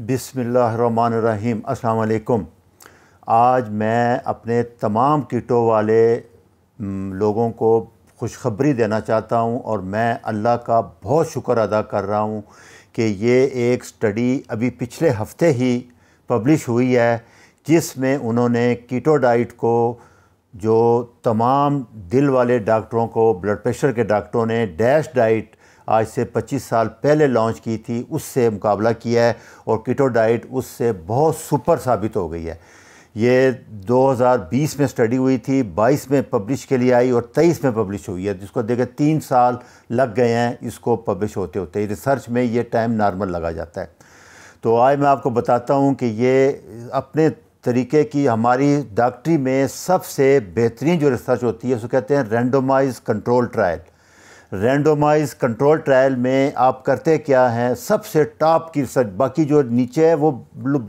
बिसमीम् आज मैं अपने तमाम किटों वाले लोगों को खुशखबरी देना चाहता हूँ और मैं अल्लाह का बहुत शुक्र अदा कर रहा हूँ कि ये एक स्टडी अभी पिछले हफ्ते ही पब्लिश हुई है जिसमें उन्होंने कीटो डाइट को जो तमाम दिल वाले डॉक्टरों को ब्लड प्रेशर के डॉक्टरों ने डैश डाइट आज से 25 साल पहले लॉन्च की थी उससे मुकाबला किया है और किटो डाइट उससे बहुत सुपर साबित हो गई है ये 2020 में स्टडी हुई थी 22 में पब्लिश के लिए आई और 23 में पब्लिश हुई है जिसको देखें तीन साल लग गए हैं इसको पब्लिश होते होते रिसर्च में ये टाइम नॉर्मल लगा जाता है तो आज मैं आपको बताता हूँ कि ये अपने तरीके की हमारी डॉक्टरी में सबसे बेहतरीन जो रिसर्च होती है उसको कहते हैं randomise control trial randomise control trial में आप करते क्या हैं सबसे टॉप की रिसर्च बाकी जो नीचे है वो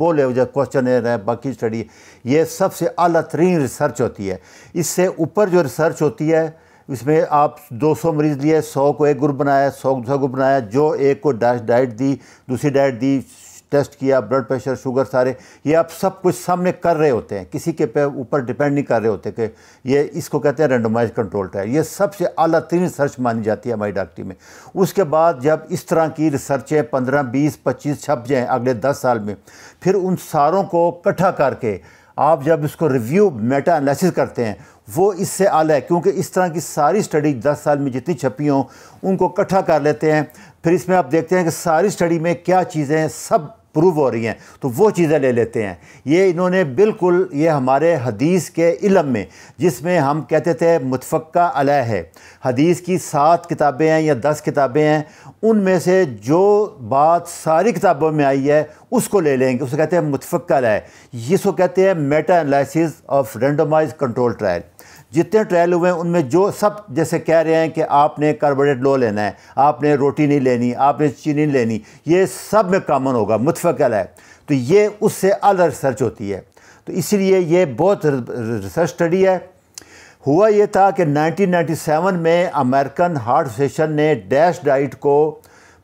वो जो क्वेश्चन है बाकी स्टडी ये सबसे अला तरीन रिसर्च होती है इससे ऊपर जो रिसर्च होती है इसमें आप 200 मरीज़ लिए 100 को एक ग्रुप बनाया 100 दूसरा ग्रुप बनाया जो एक को डाइट दी दूसरी डाइट दी टेस्ट किया ब्लड प्रेशर शुगर सारे ये आप सब कुछ सामने कर रहे होते हैं किसी के पे ऊपर डिपेंड नहीं कर रहे होते कि ये इसको कहते हैं रेंडोमाइज कंट्रोल ट्रायल ये सबसे अला तीन रिसर्च मानी जाती है हमारी डॉक्टरी में उसके बाद जब इस तरह की रिसर्चें पंद्रह बीस पच्चीस छप जाएँ अगले दस साल में फिर उन सारों को इकट्ठा करके आप जब इसको रिव्यू मेटा एनालिसिस करते हैं वो इससे आला है क्योंकि इस तरह की सारी स्टडी 10 साल में जितनी छपी हों उनको इकट्ठा कर लेते हैं फिर इसमें आप देखते हैं कि सारी स्टडी में क्या चीज़ें सब प्रूव हो रही हैं तो वो चीज़ें ले लेते हैं ये इन्होंने बिल्कुल ये हमारे हदीस के इलम में जिसमें हम कहते थे मुतफ़ा अलह है हदीस की सात किताबें हैं या दस किताबें हैं उनमें से जो बात सारी किताबों में आई है उसको ले लेंगे उसको कहते हैं मुतफ़ा अलह इसको कहते हैं meta analysis of randomise control trial जितने ट्रायल हुए हैं उनमें जो सब जैसे कह रहे हैं कि आपने कार्बोडेट लो लेना है आपने रोटी नहीं लेनी आपने चीनी लेनी ये सब में कामन होगा मुतफ़ल है तो ये उससे अलग रिसर्च होती है तो इसलिए ये बहुत रिसर्च स्टडी है हुआ ये था कि 1997 में अमेरिकन हार्ट सेशन ने डैश डाइट को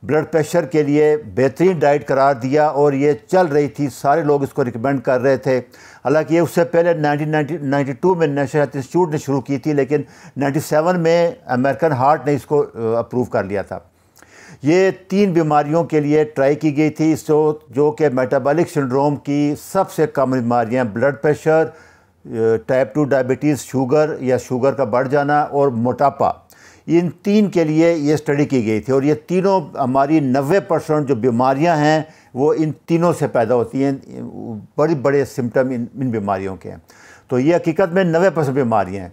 ब्लड प्रेशर के लिए बेहतरीन डाइट करार दिया और ये चल रही थी सारे लोग इसको रिकमेंड कर रहे थे हालांकि ये उससे पहले 1992 में नेशनल हेल्थ इंस्टीट्यूट ने शुरू की थी लेकिन 97 में अमेरिकन हार्ट ने इसको अप्रूव कर लिया था ये तीन बीमारियों के लिए ट्राई की गई थी सो जो कि मेटाबॉलिक सिंड्रोम की सबसे कम बीमारियाँ blood pressure type two diabetes sugar या शुगर का बढ़ जाना और मोटापा इन तीन के लिए ये स्टडी की गई थी और ये तीनों हमारी नबे परसेंट जो बीमारियां हैं वो इन तीनों से पैदा होती हैं बड़े बड़े सिम्टम इन इन बीमारियों के हैं तो ये हकीकत में नबे परसेंट बीमारियाँ हैं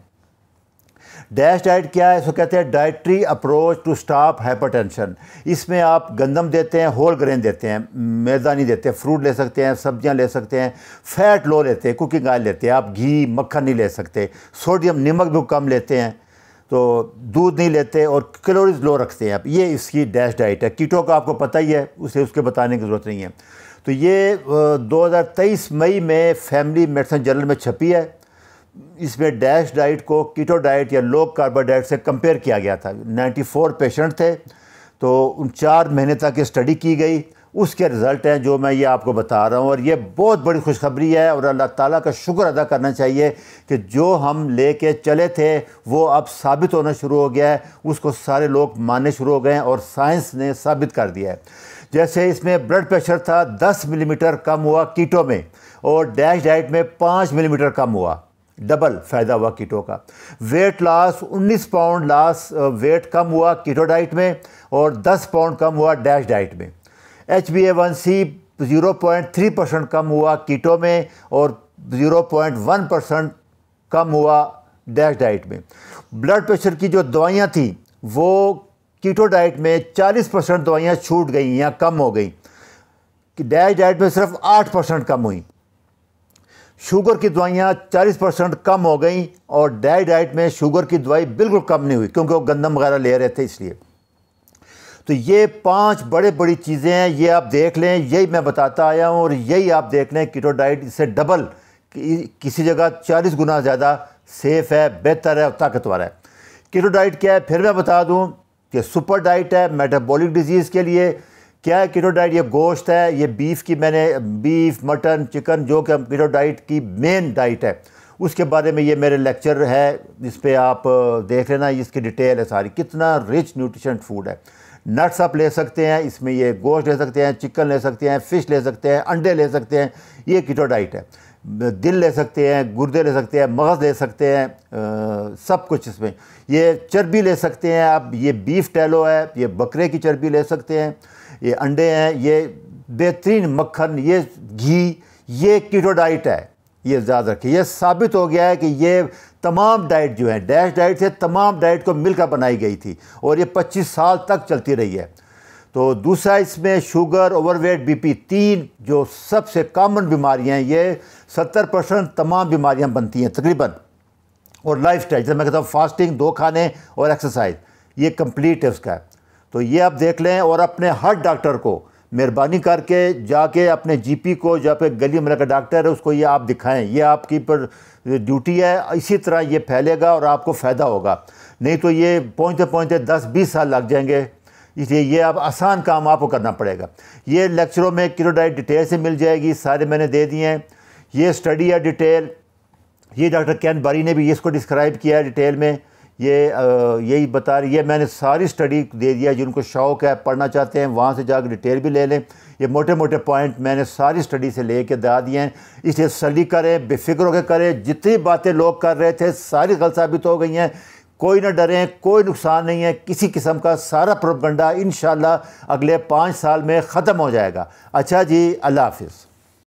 डैश डाइट क्या है इसको कहते हैं dietary approach to stop hypertension इसमें आप गंदम देते हैं होल ग्रेन देते हैं मैदा नहीं देते फ्रूट ले सकते हैं सब्जियां ले सकते हैं फैट लो लेते हैं कुकिंग ऑयल लेते हैं आप घी मक्खन नहीं ले सकते सोडियम नमक भी कम लेते हैं तो दूध नहीं लेते और कैलोरीज लो रखते हैं आप ये इसकी डैश डाइट है कीटो का आपको पता ही है उसे उसके बताने की ज़रूरत नहीं है तो ये 2023 मई में फैमिली मेडिसिन जर्नल में छपी है इसमें डैश डाइट को कीटो डाइट या लो कार्बोडाइट से कंपेयर किया गया था 94 पेशेंट थे तो उन चार महीने तक ये स्टडी की गई उसके रिज़ल्ट हैं जो मैं ये आपको बता रहा हूँ और ये बहुत बड़ी खुशखबरी है और अल्लाह ताला का शुक्र अदा करना चाहिए कि जो हम ले कर चले थे वो अब साबित होना शुरू हो गया है उसको सारे लोग मानने शुरू हो गए हैं और साइंस ने साबित कर दिया है जैसे इसमें ब्लड प्रेशर था 10 मिलीमीटर कम हुआ कीटो में और डैश डाइट में 5 मिलीमीटर कम हुआ डबल फ़ायदा हुआ कीटो का weight loss 19 pound loss weight कम हुआ कीटो डाइट में और 10 पाउंड कम हुआ डैश डाइट में H B A one C zero point three percent कम हुआ कीटो में और ज़ीरो पॉइंट वन परसेंट कम हुआ डैश डाइट में ब्लड प्रेशर की जो दवाइयाँ थी वो कीटो डाइट में चालीस परसेंट दवाइयाँ छूट गई या कम हो गई डैश डाइट में सिर्फ आठ परसेंट कम हुई शुगर की दवाइयाँ 40 परसेंट कम हो गई और डाइट डाइट में शुगर की दवाई बिल्कुल कम नहीं हुई क्योंकि वो गंदम वगैरह ले रहे थे इसलिए तो ये पांच बड़े बड़ी चीज़ें हैं ये आप देख लें यही मैं बताता आया हूँ और यही आप देख लें कीटो डाइट इससे डबल कि, किसी जगह चालीस गुना ज़्यादा सेफ़ है बेहतर है और ताकतवर है कीटो डाइट क्या है फिर मैं बता दूँ कि सुपर डाइट है मेटाबॉलिक डिजीज़ के लिए क्या है कीटो डाइट ये गोश्त है ये बीफ़ की मैंने बीफ मटन चिकन जो कि कीटो डाइट की मेन डाइट है उसके बारे में ये मेरे लेक्चर है इस पर आप देख लेना इसकी डिटेल है सारी कितना रिच न्यूट्रिशन फूड है नट्स आप ले सकते हैं इसमें ये गोश्त ले सकते हैं चिकन ले सकते हैं फ़िश ले सकते हैं अंडे ले सकते हैं ये किटो डाइट है दिल ले सकते हैं गुर्दे ले सकते हैं मगज़ ले सकते हैं आ, सब कुछ इसमें ये चर्बी ले सकते हैं आप ये बीफ टैलो है ये बकरे की चर्बी ले सकते हैं ये अंडे हैं ये बेहतरीन मक्खन ये घी ये किटो डाइट है ये याद रखिए यह साबित हो गया है कि ये तमाम डाइट जो है डैश डाइट से तमाम डाइट को मिलकर बनाई गई थी और ये 25 साल तक चलती रही है तो दूसरा इसमें शुगर ओवरवेट बीपी तीन जो सबसे कॉमन बीमारियां हैं ये 70 परसेंट तमाम बीमारियां बनती हैं तकरीबन और लाइफ स्टाइल जैसे मैं कहता हूँ फास्टिंग दो खाने और एक्सरसाइज ये कम्प्लीट है उसका तो ये आप देख लें और अपने हर डॉक्टर को मेहरबानी करके जाके अपने जीपी को जहाँ पे गली मुहल्ले का डॉक्टर है उसको ये आप दिखाएं ये आपकी पर ड्यूटी है इसी तरह ये फैलेगा और आपको फ़ायदा होगा नहीं तो ये पहुँचते पहुँचते दस बीस साल लग जाएंगे इसलिए ये अब आसान काम आपको करना पड़ेगा ये लेक्चरों में किरोडाइट डिटेल से मिल जाएगी सारे मैंने दे दिए हैं ये स्टडी है डिटेल ये डॉक्टर कैन बारी ने भी इसको डिस्क्राइब किया है डिटेल में ये यही बता रही है मैंने सारी स्टडी दे दिया जिनको शौक़ है पढ़ना चाहते हैं वहाँ से जाकर डिटेल भी ले लें ये मोटे मोटे पॉइंट मैंने सारी स्टडी से ले कर दा दिए हैं इसलिए स्टडी करें बेफिक्र होकर करें जितनी बातें लोग कर रहे थे सारी गलत साबित हो गई हैं कोई ना डरें कोई नुकसान नहीं है किसी किस्म का सारा प्रोपगंडा इन अगले पाँच साल में ख़त्म हो जाएगा अच्छा जी अल्लाह हाफिज़